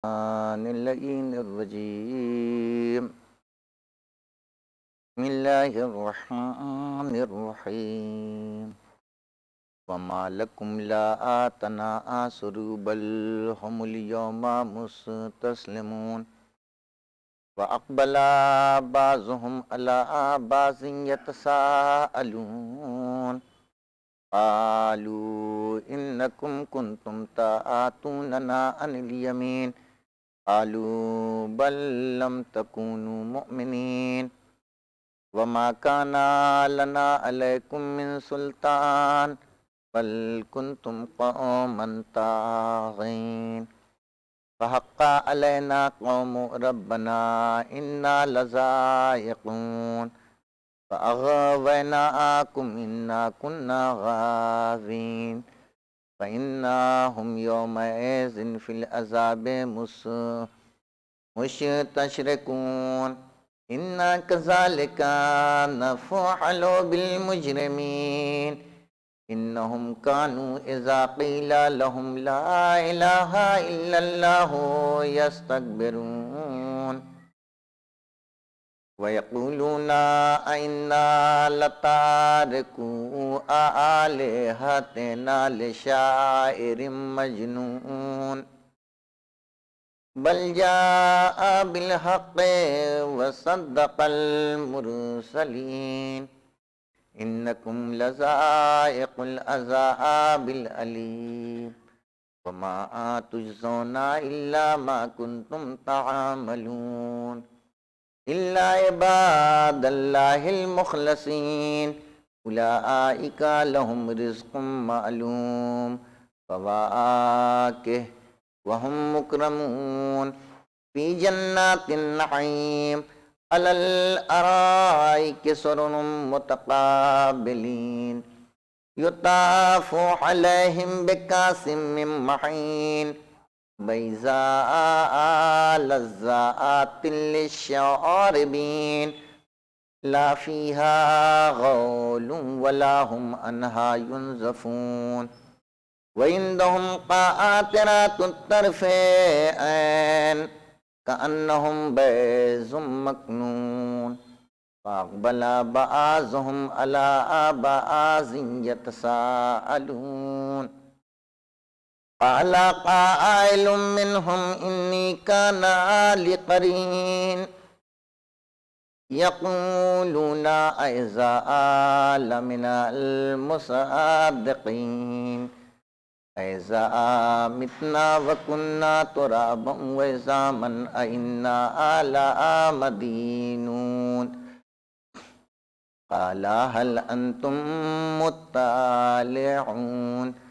اللئين الرجيم بسم الله الرحمن الرحيم وما لكم لا آتنا آسروا بل هم اليوم مستسلمون وأقبل بعضهم على بعض يتساءلون قالوا إنكم كنتم تآتوننا عن اليمين قالوا بل لم تكونوا مؤمنين وما كان لنا عليكم من سلطان بل كنتم قوما طاغين فحق علينا قوم ربنا إنا لذائقون فأغويناكم إنا كنا غاوين فإنهم يومئذ في العذاب مشتشركون إنا كذلك نفعل بالمجرمين إنهم كانوا إذا قيل لهم لا إله إلا الله يستكبرون ويقولون أئنا لتاركو آلهتنا لشاعر مجنون بل جاء بالحق وصدق المرسلين إنكم لزائق العذاب الأليم وما تجزون إلا ما كنتم تعملون إلا عباد الله المخلصين أولئك لهم رزق معلوم فواكه وهم مكرمون في جنات النعيم على الأرائك سرن متقابلين يطاف عليهم بكاس من مَحِينٍ بيزاء لذات للشاربين لا فيها غول ولا هم أنها ينزفون وعندهم قاطرات الترفين كأنهم بيز مكنون فأقبل بعضهم على بعض يتساءلون قال قائل منهم إني كان لقرين يقولون أئذا آل من المصدقين أئذا متنا وكنا ترابا وزاما من أئنا على مدينون قال هل أنتم مطالعون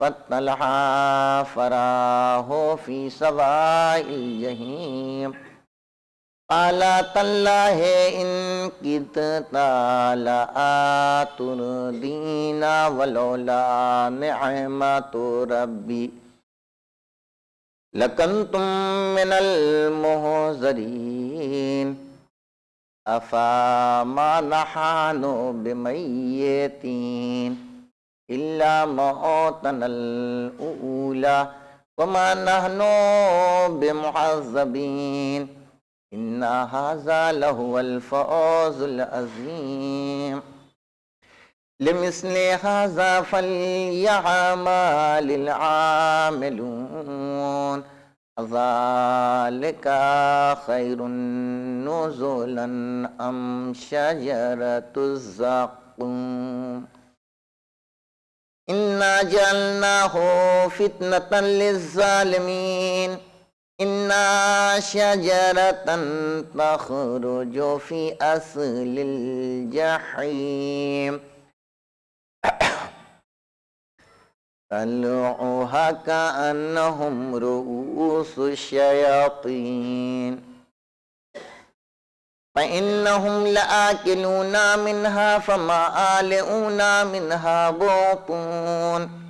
فطلعها فراه في سواء الجحيم قال تالله إن كدت لآتردينا ولولا نعمة ربي لكنتم من المهزرين أفما نحن بميتين إلا موتنا الأولى وما نحن بمعذبين إن هذا لهو الفوز العظيم لمثل هذا فليعمل العاملون ذلك خير نزلا أم شجرة الزقوم إنا جعلناه فتنة للظالمين إنا شجرة تخرج في أصل الجحيم طلعها كأنهم رؤوس الشياطين فإنهم لآكلون منها فما آلئون منها بطون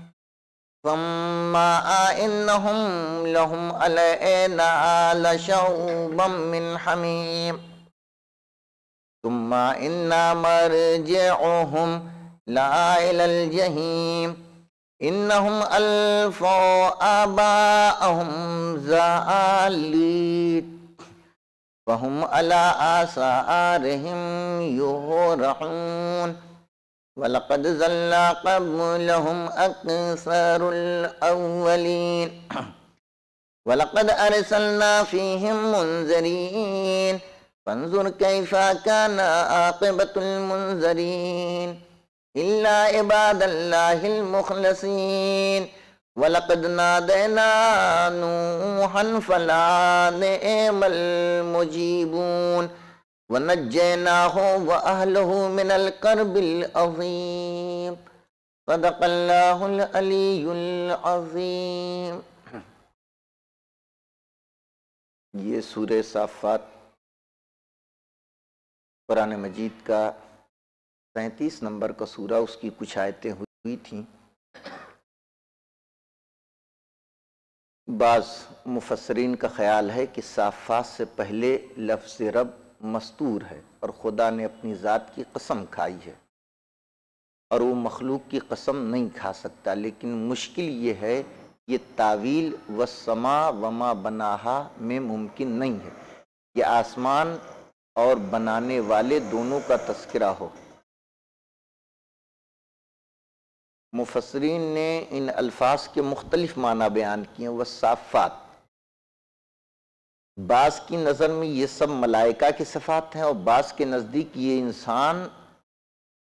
ثم إنهم لهم علينا لشوبا من حميم ثم إن مرجعهم لا إلى الجحيم إنهم ألفوا آباءهم زالين وهم على آثارهم يهرعون ولقد زل قبلهم أكثر الأولين ولقد أرسلنا فيهم منذرين فانظر كيف كان عاقبة المنذرين إلا عباد الله المخلصين वलकद नादैना नूहन फला नेमल मुजीबून वनजैना हो व अहलहु मिनल करबिल अजीम सदकल्लाहुल अलीयुल अजीम ये सूर्य साफ़ात कुरान मजीद का सैंतीस नंबर का सूरा उसकी कुछ आयतें हुई थी बाज़ मुफसरीन का ख्याल है कि साफ़ात से पहले लफ्ज़ रब मस्तूर है और ख़ुदा ने अपनी ज़ात की कसम खाई है और वो मखलूक की कसम नहीं खा सकता लेकिन मुश्किल ये है ये तावील व समा वमा बनाहा में मुमकिन नहीं है यह आसमान और बनाने वाले दोनों का तस्करा हो मुफसरीन ने इन अल्फाज के मुख्तलिफ माना बयान किए वसाफ़ात बास की नज़र में ये सब मलाइका के सफ़ात हैं और बास के नज़दीक ये इंसान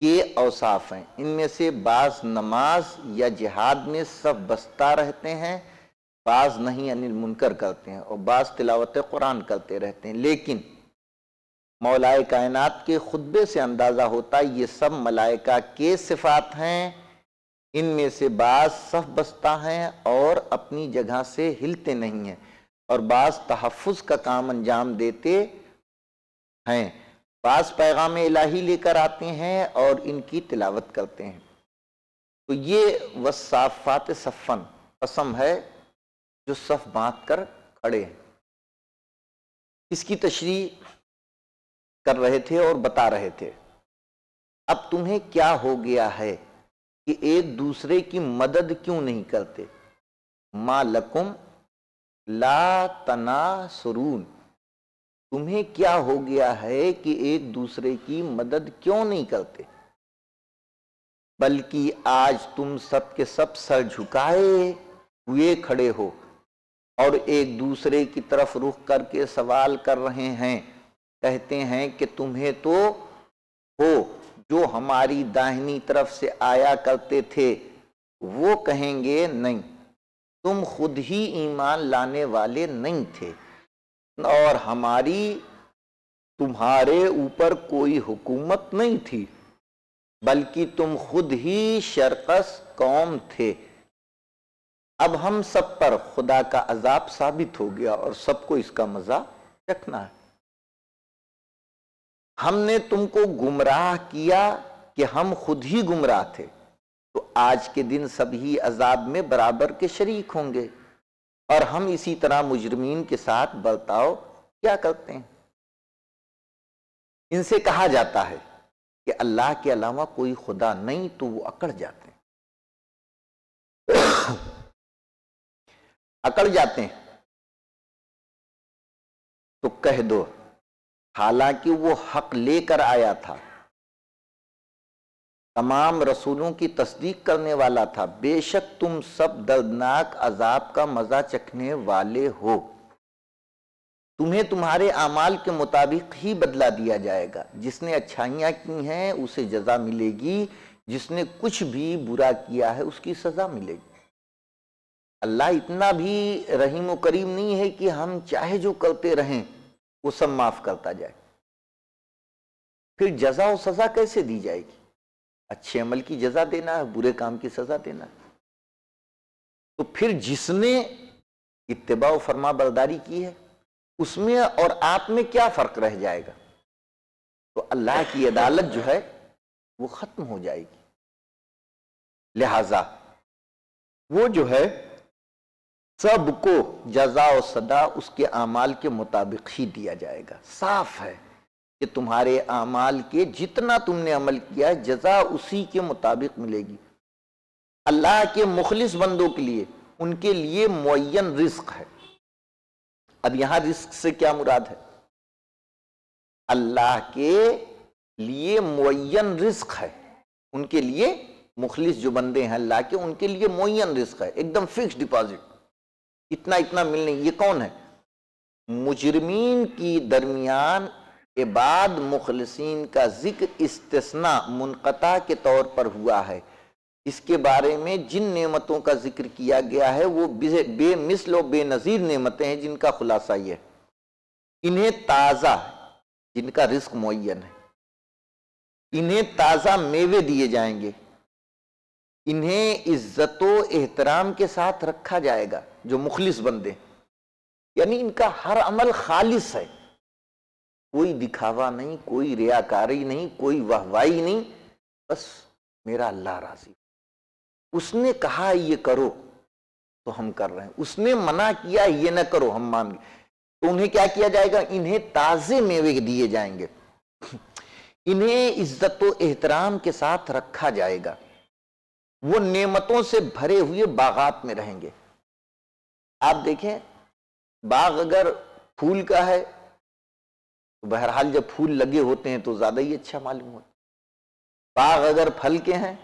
के अवसाफ हैं इनमें से बास नमाज या जिहाद में सब बस्ता रहते हैं बाज नहीं अनिल मुनकर करते हैं और बास तिलावत कुरान करते रहते हैं लेकिन मौलाए कायनात के खुतबे से अंदाज़ा होता है ये सब मलाइका के सिफात हैं इनमें से बाज सफ़ बसता है और अपनी जगह से हिलते नहीं हैं और बाज तहफ़ का काम अंजाम देते हैं बाज पैगाम इलाही लेकर आते हैं और इनकी तिलावत करते हैं तो ये वसाफ़ात सफ़न कसम है जो सफ़ बांध कर खड़े हैं इसकी तशरी कर रहे थे और बता रहे थे अब तुम्हें क्या हो गया है कि एक दूसरे की मदद क्यों नहीं करते माँ लकुम ला तना सुरून तुम्हें क्या हो गया है कि एक दूसरे की मदद क्यों नहीं करते बल्कि आज तुम सब के सब सर झुकाए हुए खड़े हो और एक दूसरे की तरफ रुख करके सवाल कर रहे हैं कहते हैं कि तुम्हें तो हो जो हमारी दाहिनी तरफ से आया करते थे वो कहेंगे नहीं तुम खुद ही ईमान लाने वाले नहीं थे और हमारी तुम्हारे ऊपर कोई हुकूमत नहीं थी बल्कि तुम खुद ही शरकस कौम थे अब हम सब पर खुदा का अजाब साबित हो गया और सबको इसका मज़ा रखना है हमने तुमको गुमराह किया कि हम खुद ही गुमराह थे तो आज के दिन सभी अजाब में बराबर के शरीक होंगे और हम इसी तरह मुजरमीन के साथ बर्ताव क्या करते हैं इनसे कहा जाता है कि अल्लाह के अलावा कोई खुदा नहीं तो वो अकड़ जाते हैं अकड़ जाते हैं तो कह दो हालांकि वो हक लेकर आया था तमाम रसूलों की तस्दीक करने वाला था बेशक तुम सब दर्दनाक अजाब का मजा चखने वाले हो तुम्हें तुम्हारे अमाल के मुताबिक ही बदला दिया जाएगा जिसने अच्छाइयां की हैं उसे जजा मिलेगी जिसने कुछ भी बुरा किया है उसकी सज़ा मिलेगी अल्लाह इतना भी रहीम करीम नहीं है कि हम चाहे जो करते रहें वो सब माफ करता जाए फिर जजा और सजा कैसे दी जाएगी अच्छे अमल की जजा देना है बुरे काम की सजा देना है तो फिर जिसने इतबा फरमा बरदारी की है उसमें और आप में क्या फर्क रह जाएगा तो अल्लाह की अदालत जो है वो खत्म हो जाएगी लिहाजा वो जो है सबको जजा और सदा उसके अमाल के मुताबिक ही दिया जाएगा साफ है कि तुम्हारे अमाल के जितना तुमने अमल किया है जजा उसी के मुताबिक मिलेगी अल्लाह के मुखलिस बंदों के लिए उनके लिए मुन रिस्क है अब यहां रिस्क से क्या मुराद है अल्लाह के लिए मुन रिस्क है उनके लिए मुखलिस जो बंदे हैं अल्लाह के उनके लिए मुन रिस्क है एकदम फिक्स डिपॉजिट इतना इतना मिलने ये कौन है मुजरमीन की दरमियान के बाद मुखलसिन का जिक्र इस्तना मुनकता के तौर पर हुआ है इसके बारे में जिन नेमतों का जिक्र किया गया है वो बेमिसल और बेनज़ीर नेमतें हैं जिनका खुलासा ये इन्हें ताज़ा जिनका रिस्क मुन है इन्हें ताज़ा मेवे दिए जाएंगे इन्हें इज्जत एहतराम के साथ रखा जाएगा जो मुखलिस बंदे यानी इनका हर अमल खालिस है कोई दिखावा नहीं कोई रियाकारी नहीं कोई वाहवाही नहीं बस मेरा अल्लाह राजी उसने कहा ये करो तो हम कर रहे हैं उसने मना किया ये ना करो हम मान गए तो उन्हें क्या किया जाएगा इन्हें ताज़े मेवे दिए जाएंगे इन्हें इज्जत एहतराम के साथ रखा जाएगा वो नेमतों से भरे हुए बागात में रहेंगे आप देखें बाग अगर फूल का है तो बहरहाल जब फूल लगे होते हैं तो ज़्यादा ही अच्छा मालूम होता बाग अगर फल के हैं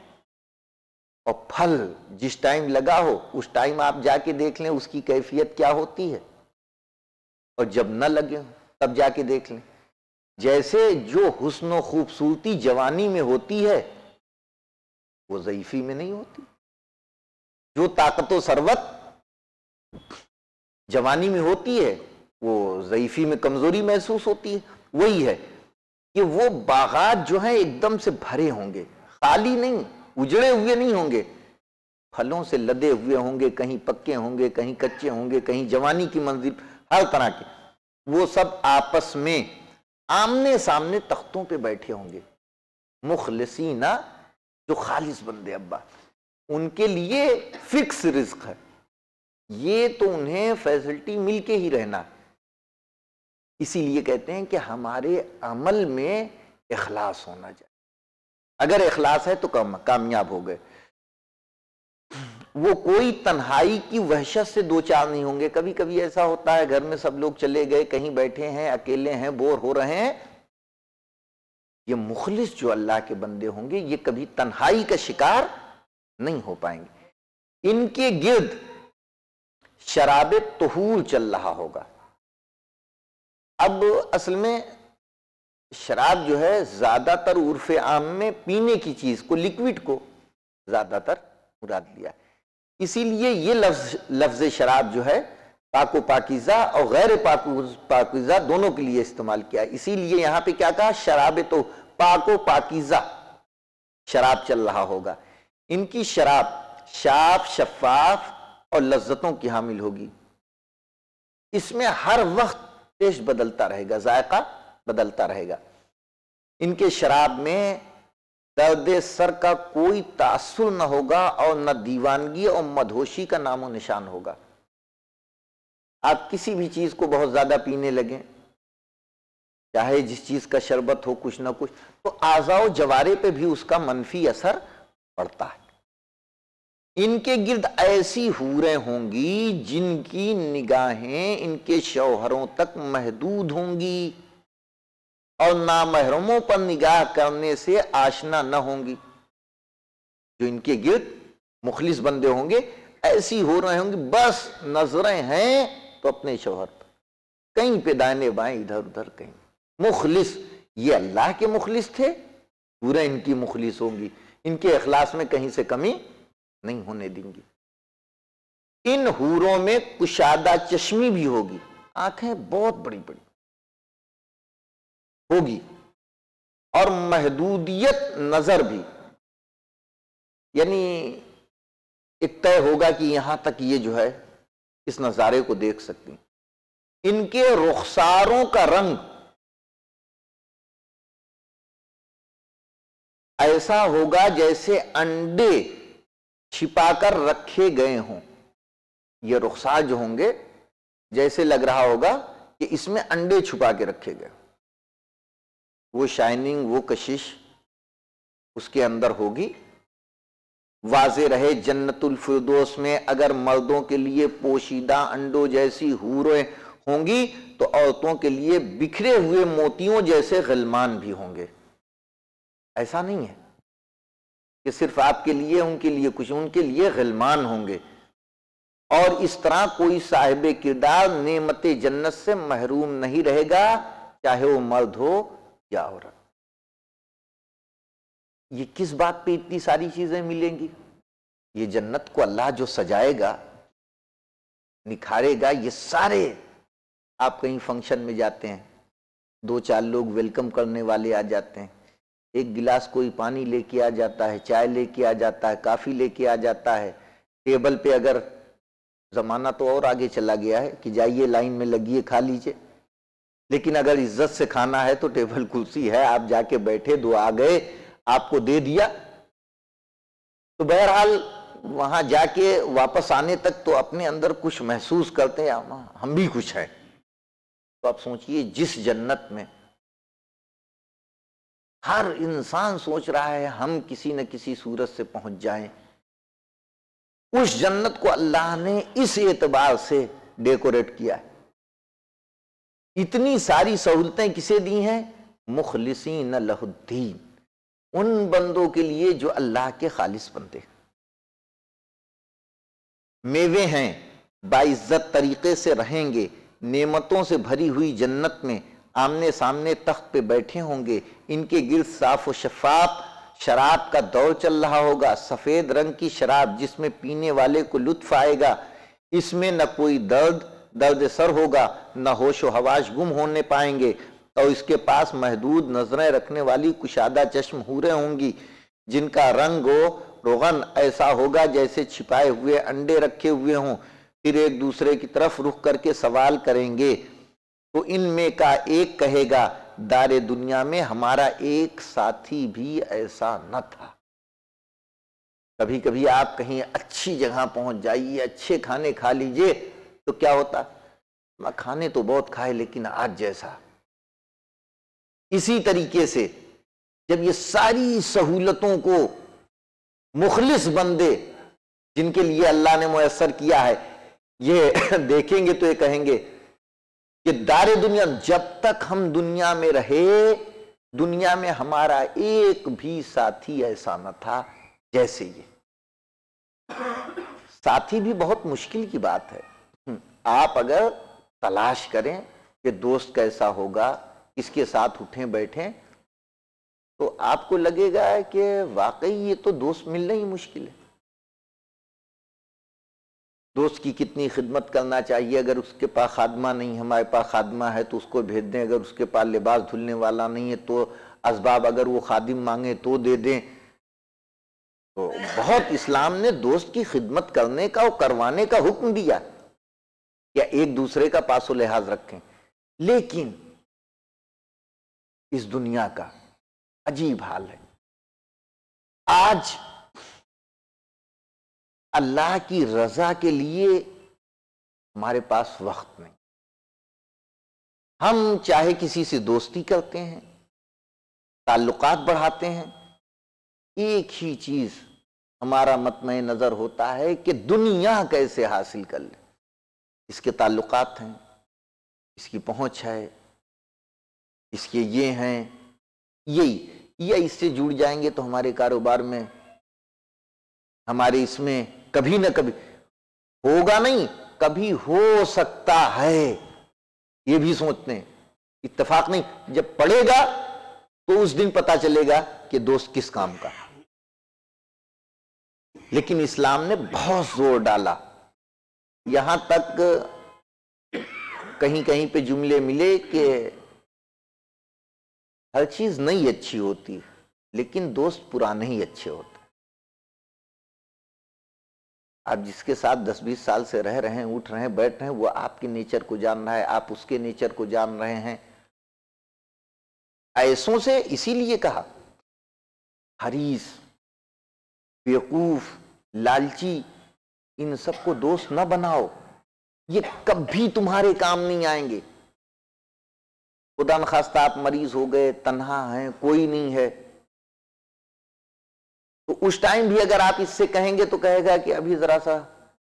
और फल जिस टाइम लगा हो उस टाइम आप जाके देख लें उसकी कैफियत क्या होती है और जब न लगे हो तब जाके देख लें जैसे जो हुस्न खूबसूरती जवानी में होती है वो जयीफी में नहीं होती जो ताकत सरवत जवानी में होती है वो जयीफी में कमजोरी महसूस होती है वही है कि वो बागात जो है एकदम से भरे होंगे खाली नहीं उजड़े हुए नहीं होंगे फलों से लदे हुए होंगे कहीं पक्के होंगे कहीं कच्चे होंगे कहीं जवानी की मंजिल हर तरह के वो सब आपस में आमने सामने तख्तों पे बैठे होंगे मुखलसीना जो खालिश बंदे अब्बा उनके लिए फिक्स रिस्क है ये तो उन्हें फैसिलिटी मिल के ही रहना इसीलिए कहते हैं कि हमारे अमल में इखलास होना चाहिए अगर इखलास है तो कम कामयाब हो गए वो कोई तन्हाई की वहशत से दो चार नहीं होंगे कभी कभी ऐसा होता है घर में सब लोग चले गए कहीं बैठे हैं अकेले हैं बोर हो रहे हैं ये मुखलिस जो अल्लाह के बंदे होंगे ये कभी तन्हाई का शिकार नहीं हो पाएंगे इनके गिर्द शराब तहूर चल रहा होगा अब असल में शराब जो है ज़्यादातर उर्फ आम में पीने की चीज़ को लिक्विड को ज़्यादातर मुराद लिया इसीलिए ये लफ्ज लफ्ज़ शराब जो है पाको पाकिज़ा और गैर पाको पाकिज़ा दोनों के लिए इस्तेमाल किया इसीलिए यहां पे क्या कहा शराब तो पाको पाकिज़ा शराब चल रहा होगा इनकी शराब शाफ शफाफ और लज्जतों की हामिल होगी इसमें हर वक्त टेस्ट बदलता रहेगा जायका बदलता रहेगा इनके शराब में दर्द सर का कोई तासुर न होगा और न दीवानगी और मधोशी का नामो निशान होगा आप किसी भी चीज़ को बहुत ज़्यादा पीने लगे चाहे जिस चीज़ का शरबत हो कुछ ना कुछ तो आज़ाओ जवारे पे भी उसका मनफी असर पड़ता है इनके गिर्द ऐसी हूरें होंगी जिनकी निगाहें इनके शौहरों तक महदूद होंगी और नामहरमों पर निगाह करने से आशना न होंगी जो इनके गिर्द मुखलिस बंदे होंगे ऐसी हो रहे होंगे बस नजरें हैं अपने शोहर पर कहीं पे दाने बाएं इधर उधर कहीं मुखलिस ये अल्लाह के मुखलिस थे पूरा इनकी मुखलिस होंगी इनके अखलास में कहीं से कमी नहीं होने देंगी इन हूरों में कुशादा चश्मी भी होगी आंखें बहुत बड़ी बड़ी होगी और महदूदियत नजर भी यानी एक तय होगा कि यहां तक ये जो है इस नज़ारे को देख सकती इनके रुखसारों का रंग ऐसा होगा जैसे अंडे छिपाकर रखे गए हों ये रुखसार जो होंगे जैसे लग रहा होगा कि इसमें अंडे छुपा के रखे गए वो शाइनिंग वो कशिश उसके अंदर होगी वाज रहे जन्नतुल में अगर मर्दों के लिए पोशीदा अंडों जैसी हूरें होंगी तो औरतों के लिए बिखरे हुए मोतियों जैसे गलमान भी होंगे ऐसा नहीं है कि सिर्फ आपके लिए उनके लिए कुछ उनके लिए गलमान होंगे और इस तरह कोई साहिब किरदार नेमत जन्नत से महरूम नहीं रहेगा चाहे वो मर्द हो या औरत ये किस बात पे इतनी सारी चीजें मिलेंगी ये जन्नत को अल्लाह जो सजाएगा निखारेगा ये सारे आप कहीं फंक्शन में जाते हैं दो चार लोग वेलकम करने वाले आ जाते हैं एक गिलास कोई पानी लेके आ जाता है चाय लेके आ जाता है काफ़ी लेके आ जाता है टेबल पे अगर ज़माना तो और आगे चला गया है कि जाइए लाइन में लगिए खा लीजिए लेकिन अगर इज्जत से खाना है तो टेबल कुर्सी है आप जाके बैठे दो आ गए आपको दे दिया तो बहरहाल वहां जाके वापस आने तक तो अपने अंदर कुछ महसूस करते हैं हम भी कुछ हैं तो आप सोचिए जिस जन्नत में हर इंसान सोच रहा है हम किसी न किसी सूरत से पहुंच जाए उस जन्नत को अल्लाह ने इस एतबार से डेकोरेट किया है इतनी सारी सहूलतें किसे दी हैं मुखलिसी लहुद्दीन उन बंदों के लिए जो अल्लाह के खालिस बनते मेवे हैं बाइज्जत तरीके से रहेंगे नेमतों से भरी हुई जन्नत में आमने सामने तख्त पे बैठे होंगे इनके गिर साफ व शफाफ शराब का दौर चल रहा होगा सफ़ेद रंग की शराब जिसमें पीने वाले को लुत्फ आएगा इसमें न कोई दर्द दर्द सर होगा न होश व हवाश गुम होने पाएंगे और इसके पास महदूद नजरें रखने वाली कुशादा चश्म हूरें होंगी जिनका रंग रोगन ऐसा होगा जैसे छिपाए हुए अंडे रखे हुए हों फिर एक दूसरे की तरफ रुख करके सवाल करेंगे तो इनमें का एक कहेगा दारे दुनिया में हमारा एक साथी भी ऐसा न था कभी कभी आप कहीं अच्छी जगह पहुंच जाइए अच्छे खाने खा लीजिए तो क्या होता खाने तो बहुत खाए लेकिन आज जैसा इसी तरीके से जब ये सारी सहूलतों को मुखलिस बंदे जिनके लिए अल्लाह ने मैसर किया है ये देखेंगे तो ये कहेंगे कि दारे दुनिया जब तक हम दुनिया में रहे दुनिया में हमारा एक भी साथी ऐसा न था जैसे ये साथी भी बहुत मुश्किल की बात है हम्म, आप अगर तलाश करें कि दोस्त कैसा होगा इसके साथ उठें बैठें तो आपको लगेगा कि वाकई ये तो दोस्त मिलना ही मुश्किल है दोस्त की कितनी खिदमत करना चाहिए अगर उसके पास खादमा नहीं हमारे पास खादमा है तो उसको भेज दें अगर उसके पास लिबास धुलने वाला नहीं है तो असबाब अगर वो खादिम मांगे तो दे दें तो बहुत इस्लाम ने दोस्त की खिदमत करने का और करवाने का हुक्म दिया या एक दूसरे का पासो लिहाज रखें लेकिन इस दुनिया का अजीब हाल है आज अल्लाह की रजा के लिए हमारे पास वक्त नहीं हम चाहे किसी से दोस्ती करते हैं ताल्लुकात बढ़ाते हैं एक ही चीज हमारा मतम नज़र होता है कि दुनिया कैसे हासिल कर ले इसके ताल्लुकात हैं इसकी पहुंच है इसके ये हैं यही या इससे जुड़ जाएंगे तो हमारे कारोबार में हमारे इसमें कभी ना कभी होगा नहीं कभी हो सकता है ये भी सोचते हैं इतफाक नहीं जब पड़ेगा तो उस दिन पता चलेगा कि दोस्त किस काम का लेकिन इस्लाम ने बहुत जोर डाला यहां तक कहीं कहीं पे जुमले मिले कि हर चीज़ नहीं अच्छी होती लेकिन दोस्त पुराने ही अच्छे होते आप जिसके साथ 10-20 साल से रह रहे हैं उठ रहे हैं बैठ रहे हैं वो आपके नेचर को जान रहा है आप उसके नेचर को जान रहे हैं ऐसों से इसीलिए कहा हरीस बेवकूफ लालची इन सबको दोस्त न बनाओ ये कभी तुम्हारे काम नहीं आएंगे खुदा खास्ता आप मरीज हो गए तन्हा हैं कोई नहीं है तो उस टाइम भी अगर आप इससे कहेंगे तो कहेगा कि अभी जरा सा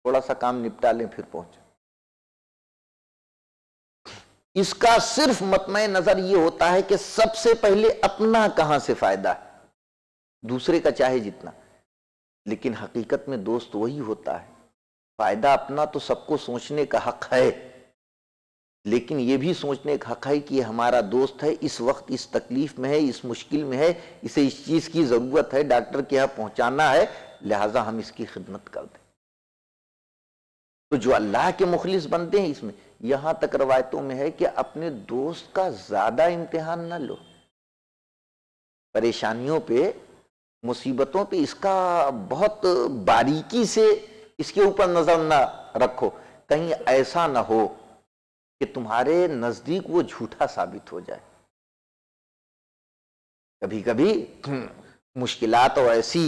थोड़ा सा काम निपटा लें फिर पहुंचे इसका सिर्फ मतम नजर यह होता है कि सबसे पहले अपना कहां से फायदा है दूसरे का चाहे जितना लेकिन हकीकत में दोस्त वही होता है फायदा अपना तो सबको सोचने का हक है लेकिन ये भी सोचने का हक है कि ये हमारा दोस्त है इस वक्त इस तकलीफ में है इस मुश्किल में है इसे इस चीज़ की ज़रूरत है डॉक्टर के यहाँ पहुँचाना है लिहाजा हम इसकी खिदमत कर दें तो जो अल्लाह के मुखलिस बनते हैं इसमें यहाँ तक रवायतों में है कि अपने दोस्त का ज़्यादा इम्तहान ना लो परेशानियों पे मुसीबतों पे इसका बहुत बारीकी से इसके ऊपर नज़र ना रखो कहीं ऐसा ना हो कि तुम्हारे नजदीक वो झूठा साबित हो जाए कभी कभी मुश्किलात और ऐसी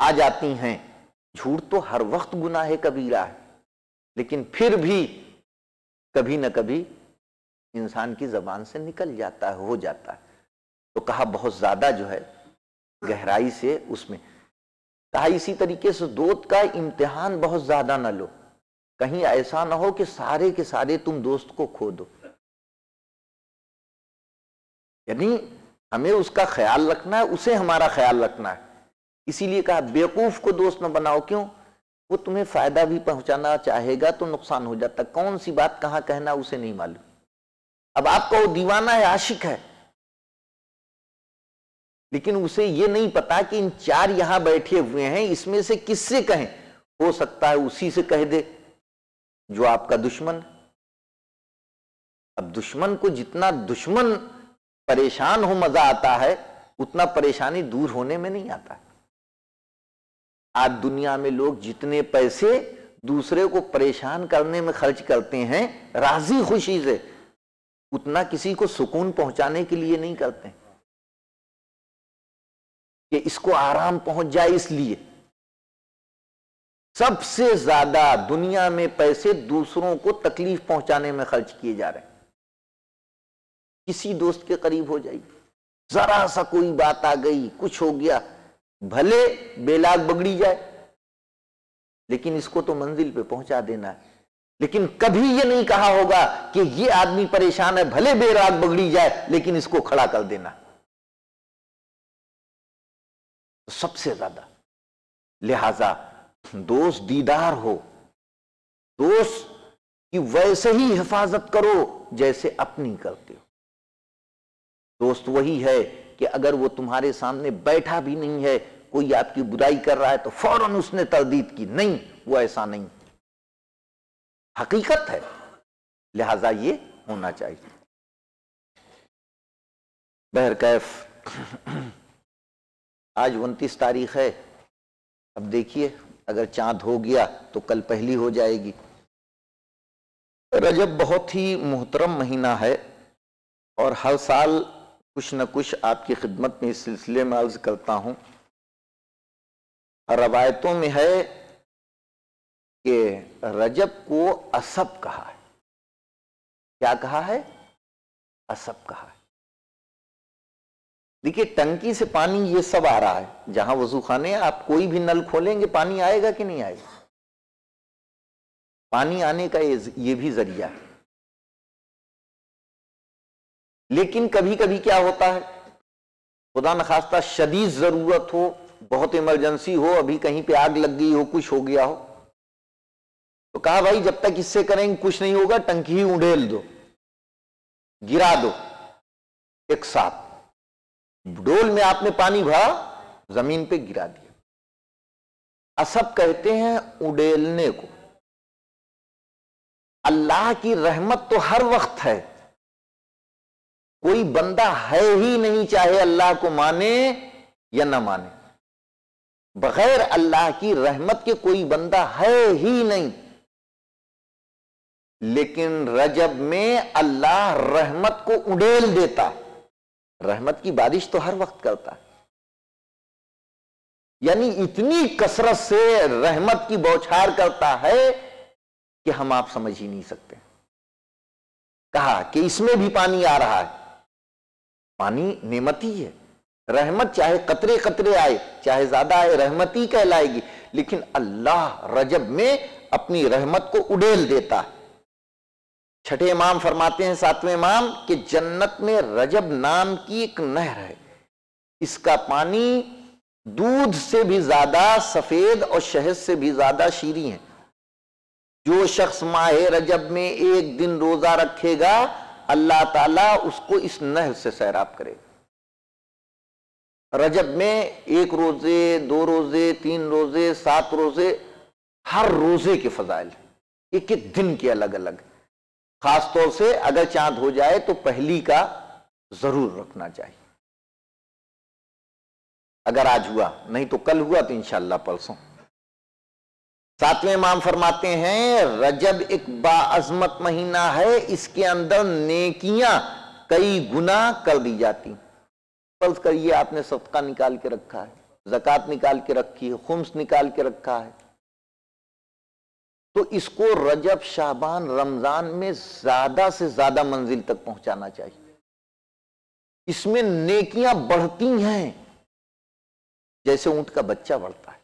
आ जाती हैं झूठ तो हर वक्त गुनाह कबीरा है लेकिन फिर भी कभी ना कभी इंसान की जबान से निकल जाता है हो जाता है तो कहा बहुत ज्यादा जो है गहराई से उसमें कहा इसी तरीके से दोत का इम्तिहान बहुत ज्यादा ना लो कहीं ऐसा ना हो कि सारे के सारे तुम दोस्त को खो दो यानी हमें उसका ख्याल रखना है उसे हमारा ख्याल रखना है इसीलिए कहा बेवकूफ को दोस्त न बनाओ क्यों वो तुम्हें फायदा भी पहुंचाना चाहेगा तो नुकसान हो जाता कौन सी बात कहां कहना उसे नहीं मालूम अब आपका वो दीवाना है आशिक है लेकिन उसे ये नहीं पता कि इन चार यहां बैठे हुए हैं इसमें से किससे कहें हो सकता है उसी से कह दे जो आपका दुश्मन है अब दुश्मन को जितना दुश्मन परेशान हो मजा आता है उतना परेशानी दूर होने में नहीं आता आज दुनिया में लोग जितने पैसे दूसरे को परेशान करने में खर्च करते हैं राजी खुशी से उतना किसी को सुकून पहुंचाने के लिए नहीं करते कि इसको आराम पहुंच जाए इसलिए सबसे ज्यादा दुनिया में पैसे दूसरों को तकलीफ पहुंचाने में खर्च किए जा रहे हैं किसी दोस्त के करीब हो जाइए जरा सा कोई बात आ गई कुछ हो गया भले बेलाग बगड़ी जाए लेकिन इसको तो मंजिल पे पहुंचा देना है लेकिन कभी ये नहीं कहा होगा कि ये आदमी परेशान है भले बेराग बगड़ी जाए लेकिन इसको खड़ा कर देना तो सबसे ज्यादा लिहाजा दोस्त दीदार हो दोस्त की वैसे ही हिफाजत करो जैसे अपनी करते हो दोस्त वही है कि अगर वो तुम्हारे सामने बैठा भी नहीं है कोई आपकी बुराई कर रहा है तो फौरन उसने तरदीद की नहीं वो ऐसा नहीं हकीकत है लिहाजा ये होना चाहिए बहर कैफ आज उनतीस तारीख है अब देखिए अगर चांद हो गया तो कल पहली हो जाएगी रजब बहुत ही मोहतरम महीना है और हर साल कुछ न कुछ आपकी खिदमत में इस सिलसिले में अर्ज करता हूं रवायतों में है कि रजब को असब कहा है क्या कहा है असब कहा है देखिए टंकी से पानी ये सब आ रहा है जहां वजू खाने आप कोई भी नल खोलेंगे पानी आएगा कि नहीं आएगा पानी आने का ये, ये भी जरिया है लेकिन कभी कभी क्या होता है खुदा नखास्ता शदीद जरूरत हो बहुत इमरजेंसी हो अभी कहीं पे आग लग गई हो कुछ हो गया हो तो कहा भाई जब तक इससे करेंगे कुछ नहीं होगा टंकी ही उड़ेल दो गिरा दो एक साथ डोल में आपने पानी भरा जमीन पे गिरा दिया असब कहते हैं उडेलने को अल्लाह की रहमत तो हर वक्त है कोई बंदा है ही नहीं चाहे अल्लाह को माने या ना माने बगैर अल्लाह की रहमत के कोई बंदा है ही नहीं लेकिन रजब में अल्लाह रहमत को उडेल देता है रहमत की बारिश तो हर वक्त करता है यानी इतनी कसरत से रहमत की बौछार करता है कि हम आप समझ ही नहीं सकते कहा कि इसमें भी पानी आ रहा है पानी नेमती है रहमत चाहे कतरे कतरे आए चाहे ज्यादा आए रहमती कहलाएगी लेकिन अल्लाह रजब में अपनी रहमत को उड़ेल देता है छठे इमाम फरमाते हैं सातवें इमाम कि जन्नत में रजब नाम की एक नहर है इसका पानी दूध से भी ज्यादा सफेद और शहद से भी ज्यादा शीरी है जो शख्स माह रजब में एक दिन रोजा रखेगा अल्लाह ताला उसको इस नहर से सैराब करेगा रजब में एक रोजे दो रोजे तीन रोजे सात रोजे हर रोजे के फजाइल एक एक दिन के अलग अलग है खासतौर से अगर चांद हो जाए तो पहली का जरूर रखना चाहिए अगर आज हुआ नहीं तो कल हुआ तो इंशाला परसों सातवें माम फरमाते हैं रजब एक बाजमत महीना है इसके अंदर नेकियां कई गुना कर दी जाती फर्ज करिए आपने सबका निकाल के रखा है जकत निकाल के रखी है खुम्स निकाल के रखा है तो इसको रजब शाहबान रमजान में ज्यादा से ज्यादा मंजिल तक पहुंचाना चाहिए इसमें नेकियां बढ़ती हैं जैसे ऊंट का बच्चा बढ़ता है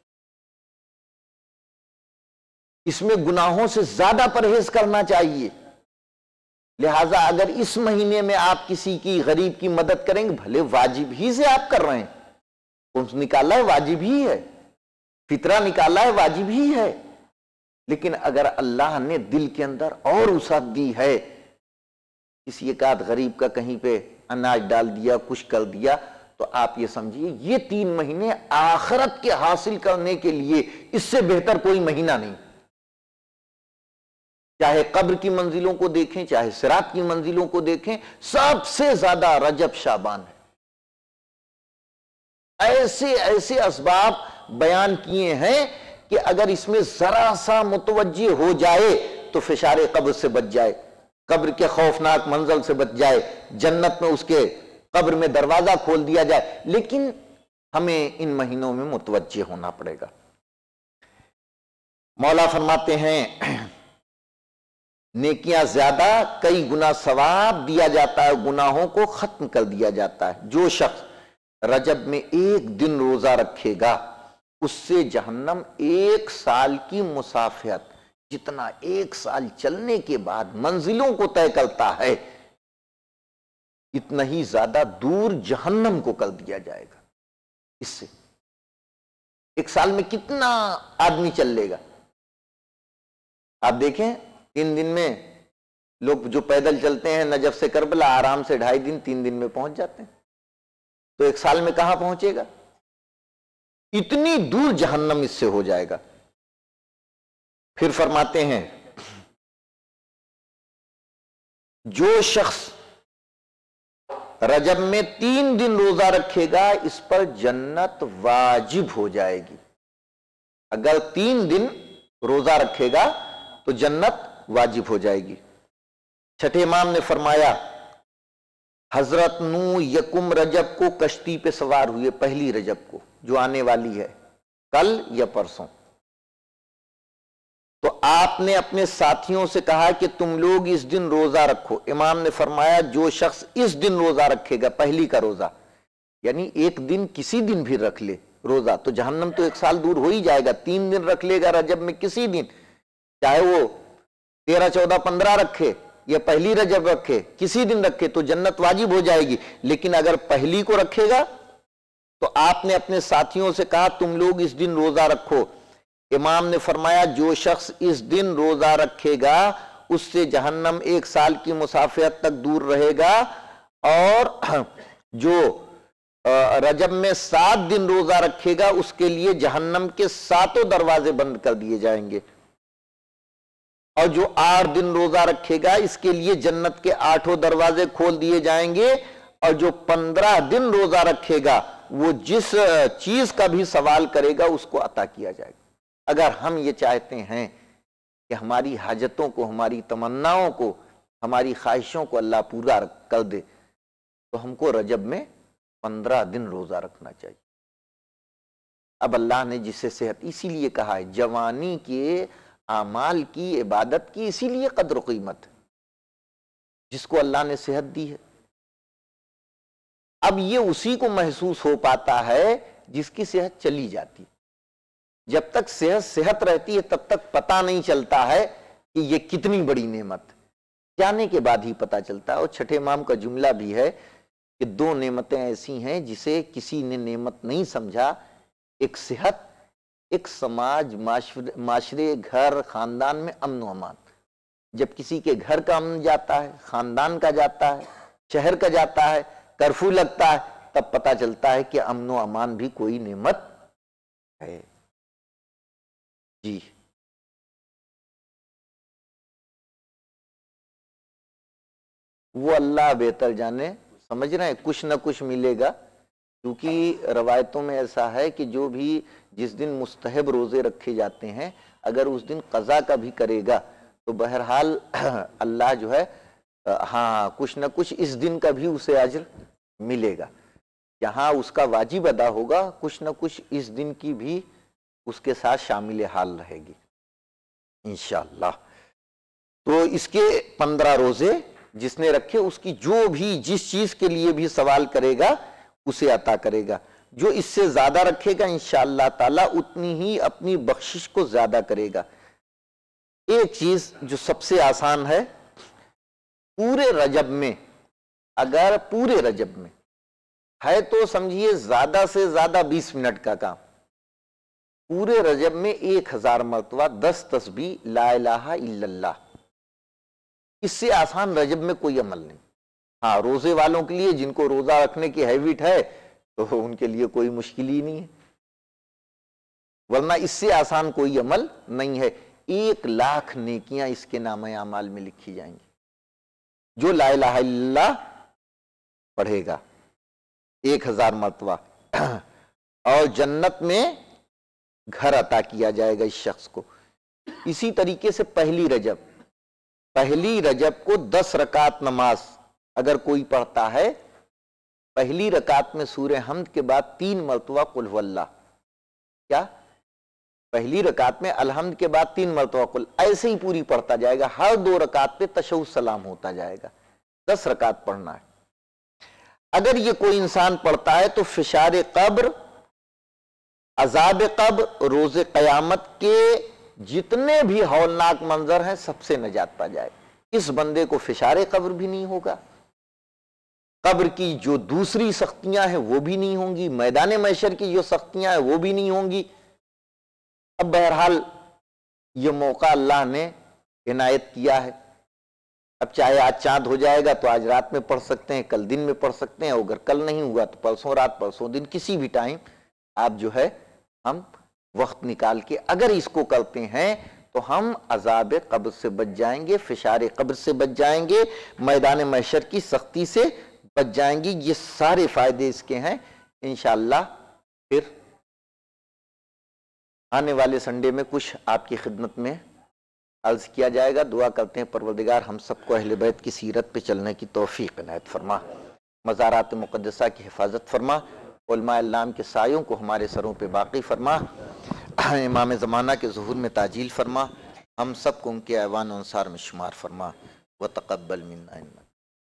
इसमें गुनाहों से ज्यादा परहेज करना चाहिए लिहाजा अगर इस महीने में आप किसी की गरीब की मदद करेंगे भले वाजिब ही से आप कर रहे हैं निकाला है वाजिब ही है फितरा निकाला है वाजिब ही है लेकिन अगर अल्लाह ने दिल के अंदर और उसत दी है किसी एक आध गरीब का कहीं पे अनाज डाल दिया कुछ कर दिया तो आप ये समझिए ये तीन महीने आखरत के हासिल करने के लिए इससे बेहतर कोई महीना नहीं चाहे कब्र की मंजिलों को देखें चाहे सिरात की मंजिलों को देखें सबसे ज्यादा रजब शाबान है ऐसे ऐसे असबाब बयान किए हैं कि अगर इसमें ज़रा सा मुतवजी हो जाए तो फिशार कब्र से बच जाए कब्र के खौफनाक मंजिल से बच जाए जन्नत में उसके कब्र में दरवाज़ा खोल दिया जाए लेकिन हमें इन महीनों में मुतवजह होना पड़ेगा मौला फरमाते हैं नेकियां ज्यादा कई गुना सवाब दिया जाता है गुनाहों को खत्म कर दिया जाता है जो शख्स रजब में एक दिन रोजा रखेगा उससे जहन्नम एक साल की मुसाफियत जितना एक साल चलने के बाद मंजिलों को तय करता है इतना ही ज्यादा दूर जहन्नम को कर दिया जाएगा इससे एक साल में कितना आदमी चल लेगा आप देखें तीन दिन में लोग जो पैदल चलते हैं नजब से करबला आराम से ढाई दिन तीन दिन में पहुंच जाते हैं तो एक साल में कहां पहुंचेगा इतनी दूर जहन्नम इससे हो जाएगा फिर फरमाते हैं जो शख्स रजब में तीन दिन रोजा रखेगा इस पर जन्नत वाजिब हो जाएगी अगर तीन दिन रोजा रखेगा तो जन्नत वाजिब हो जाएगी छठे इमाम ने फरमाया हजरत नू यकुम रजब को कश्ती पे सवार हुए पहली रजब को जो आने वाली है कल या परसों तो आपने अपने साथियों से कहा कि तुम लोग इस दिन रोजा रखो इमाम ने फरमाया जो शख्स इस दिन रोजा रखेगा पहली का रोजा यानी एक दिन किसी दिन भी रख ले रोजा तो जहन्नम तो एक साल दूर हो ही जाएगा तीन दिन रख लेगा रजब में किसी दिन चाहे वो तेरह चौदह पंद्रह रखे या पहली रजब रखे किसी दिन रखे तो जन्नत वाजिब हो जाएगी लेकिन अगर पहली को रखेगा तो आपने अपने साथियों से कहा तुम लोग इस दिन रोजा रखो इमाम ने फरमाया जो शख्स इस दिन रोजा रखेगा उससे जहन्नम एक साल की मुसाफियत तक दूर रहेगा और जो रजब में सात दिन रोजा रखेगा उसके लिए जहन्नम के सातों दरवाजे बंद कर दिए जाएंगे और जो आठ दिन रोजा रखेगा इसके लिए जन्नत के आठों दरवाजे खोल दिए जाएंगे और जो पंद्रह दिन रोजा रखेगा वो जिस चीज का भी सवाल करेगा उसको अता किया जाएगा अगर हम ये चाहते हैं कि हमारी हाजतों को हमारी तमन्नाओं को हमारी ख्वाहिशों को अल्लाह पूरा कर दे तो हमको रजब में पंद्रह दिन रोजा रखना चाहिए अब अल्लाह ने जिसे सेहत इसीलिए कहा है जवानी के आमाल की इबादत की इसीलिए कदर कीमत जिसको अल्लाह ने सेहत दी है अब ये उसी को महसूस हो पाता है जिसकी सेहत चली जाती जब तक सेहत सेहत रहती है तब तक पता नहीं चलता है कि ये कितनी बड़ी नेमत जाने के बाद ही पता चलता है और छठे माम का जुमला भी है कि दो नेमतें ऐसी हैं जिसे किसी ने नेमत नहीं समझा एक सेहत एक समाज माशरे घर खानदान में अमन अमान जब किसी के घर का अमन जाता है खानदान का जाता है शहर का जाता है कर्फ्यू लगता है तब पता चलता है कि अमन अमान भी कोई नेमत है जी वो अल्लाह बेहतर जाने समझ रहे हैं कुछ ना कुछ मिलेगा क्योंकि रवायतों में ऐसा है कि जो भी जिस दिन मुस्तहब रोज़े रखे जाते हैं अगर उस दिन कज़ा का भी करेगा तो बहरहाल अल्लाह जो है हाँ कुछ ना कुछ इस दिन का भी उसे अजर मिलेगा यहाँ उसका वाजिब अदा होगा कुछ ना कुछ इस दिन की भी उसके साथ शामिल हाल रहेगी इनशाला तो इसके पंद्रह रोज़े जिसने रखे उसकी जो भी जिस चीज़ के लिए भी सवाल करेगा उसे अता करेगा जो इससे ज़्यादा रखेगा इन ताला उतनी ही अपनी बख्शिश को ज़्यादा करेगा एक चीज़ जो सबसे आसान है पूरे रजब में अगर पूरे रजब में है तो समझिए ज़्यादा से ज़्यादा बीस मिनट का काम पूरे रजब में एक हज़ार मरतबा दस तस्बी ला इल्लल्लाह इससे आसान रजब में कोई अमल नहीं हाँ रोजे वालों के लिए जिनको रोजा रखने की हैबिट है तो उनके लिए कोई मुश्किल ही नहीं है वरना इससे आसान कोई अमल नहीं है एक लाख नेकियां इसके नाम अमाल में लिखी जाएंगी जो ला लाला पढ़ेगा एक हजार मरतबा और जन्नत में घर अता किया जाएगा इस शख्स को इसी तरीके से पहली रजब पहली रजब को दस रकात नमाज अगर कोई पढ़ता है पहली रकात में सूर्य हमद के बाद तीन मरतबा कुल्ला क्या पहली रकात में अलहमद के बाद तीन मरतबा कुल ऐसे ही पूरी पढ़ता जाएगा हर दो रकात पे तशव सलाम होता जाएगा दस रकात पढ़ना है अगर ये कोई इंसान पढ़ता है तो फिशार कब्र अजाब कब्र रोज कयामत के जितने भी हौलनाक मंजर हैं सबसे नजात पा जाए इस बंदे को फिशार कब्र भी नहीं होगा कब्र की जो दूसरी सख्तियां हैं वो भी नहीं होंगी मैदान मैशर की जो सख्तियां हैं वो भी नहीं होंगी अब बहरहाल ये मौका अल्लाह ने इनायत किया है अब चाहे आज चांद हो जाएगा तो आज रात में पढ़ सकते हैं कल दिन में पढ़ सकते हैं अगर कल नहीं हुआ तो परसों रात परसों दिन किसी भी टाइम आप जो है हम वक्त निकाल के अगर इसको करते हैं तो हम अजाब कब्र से बच जाएंगे फिशार कब्र से बच जाएंगे मैदान मैशर की सख्ती से बच जाएंगी ये सारे फायदे इसके हैं इन फिर आने वाले संडे में कुछ आपकी खिदमत में अर्ज किया जाएगा दुआ करते हैं परवरदिगार हम सबको अहल बैत की सीरत पे चलने की तोफ़ी नायत फरमा मज़ारात मुक़दसा की हिफाजत फरमा उलमाम के सायों को हमारे सरों पे बाकी फरमा इमाम ज़माना के जहूर में ताजील फरमा हम सबको उनके ऐवान अनुसार में शुमार फरमा व तकबल मिन्ना